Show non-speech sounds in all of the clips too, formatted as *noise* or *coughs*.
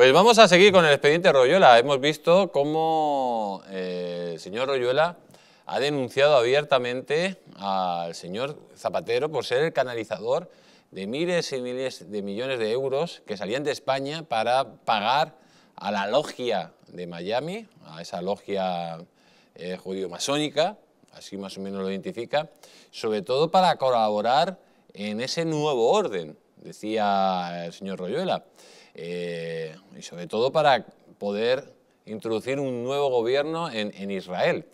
Pues vamos a seguir con el expediente Royola, Hemos visto cómo eh, el señor Royola ha denunciado abiertamente al señor Zapatero por ser el canalizador de miles y miles de millones de euros que salían de España para pagar a la logia de Miami, a esa logia eh, judío-masónica, así más o menos lo identifica, sobre todo para colaborar en ese nuevo orden, decía el señor Royuela, eh, y sobre todo para poder introducir un nuevo gobierno en, Israel.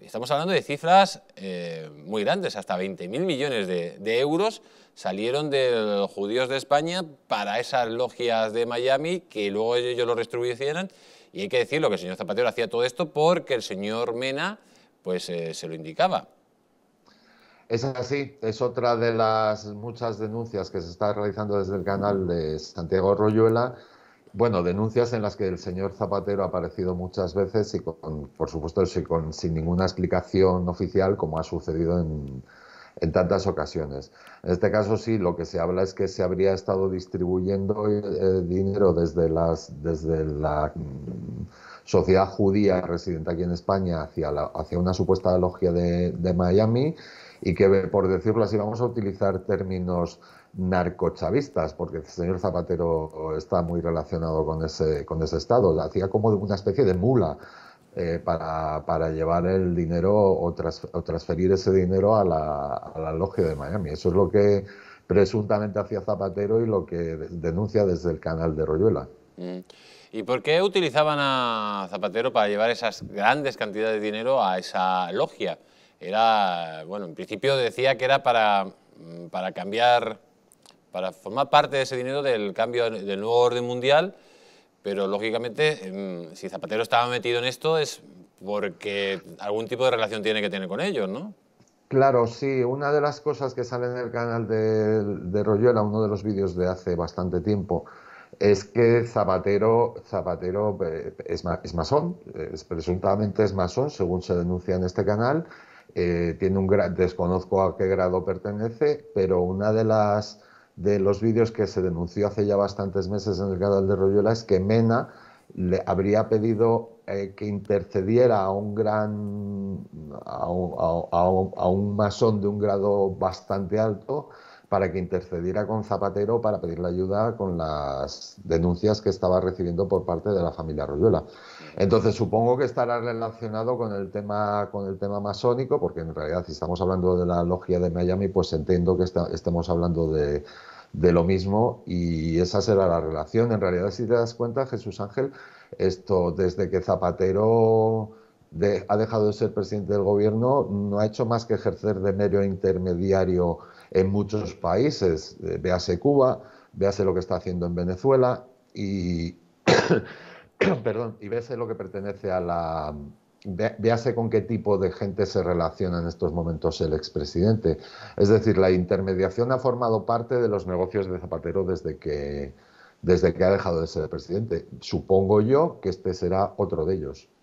Estamos hablando de cifras eh, muy grandes, hasta 20.000 millones de, euros salieron de los judíos de España para esas logias de Miami que luego ellos lo restribuyeran. Y hay que decirlo, que el señor Zapatero hacía todo esto porque el señor Mena pues, eh, se lo indicaba. Es así, es otra de las muchas denuncias que se está realizando desde el canal de Santiago Royuela. Bueno, denuncias en las que el señor Zapatero ha aparecido muchas veces y, con, por supuesto, sin ninguna explicación oficial, como ha sucedido en, tantas ocasiones. En este caso sí, lo que se habla es que se habría estado distribuyendo eh, dinero desde, las, desde la sociedad judía residente aquí en España hacia, la, hacia una supuesta logia de, Miami y que, por decirlo así, vamos a utilizar términos narcochavistas, porque el señor Zapatero está muy relacionado con ese, con ese Estado, hacía como una especie de mula eh, para, para, llevar el dinero o, o transferir ese dinero a la, a la, logia de Miami. Eso es lo que presuntamente hacía Zapatero y lo que denuncia desde el canal de Royuela. Mm. ¿Y por qué utilizaban a Zapatero para llevar esas grandes cantidades de dinero a esa logia? Era, bueno, en principio decía que era para, mm, para cambiar, para formar parte de ese dinero del cambio del nuevo orden mundial, pero lógicamente mm, si Zapatero estaba metido en esto es porque algún tipo de relación tiene que tener con ellos, ¿no? Claro, sí. Una de las cosas que sale en el canal de, de Royuela, uno de los vídeos de hace bastante tiempo, es que Zapatero, Zapatero eh, es, masón, es, presuntamente es masón, según se denuncia en este canal. Eh, tiene un desconozco a qué grado pertenece, pero una de las de los vídeos que se denunció hace ya bastantes meses en el canal de Royola es que Mena le habría pedido eh, que intercediera a un gran a un masón de un grado bastante alto para que intercediera con Zapatero para pedirle ayuda con las denuncias que estaba recibiendo por parte de la familia Royuela. Entonces supongo que estará relacionado con el tema con el tema masónico, porque en realidad si estamos hablando de la logia de Miami, pues entiendo que estamos estemos hablando de, de lo mismo y esa será la relación. En realidad, si te das cuenta, Jesús Ángel, esto desde que Zapatero ha dejado de ser presidente del gobierno, no ha hecho más que ejercer de medio intermediario en muchos países. Eh, véase Cuba, véase lo que está haciendo en Venezuela y, *coughs* perdón, y véase lo que pertenece a la, véase con qué tipo de gente se relaciona en estos momentos el expresidente. Es decir, la intermediación ha formado parte de los negocios de Zapatero desde que, desde que ha dejado de ser presidente. Supongo yo que este será otro de ellos.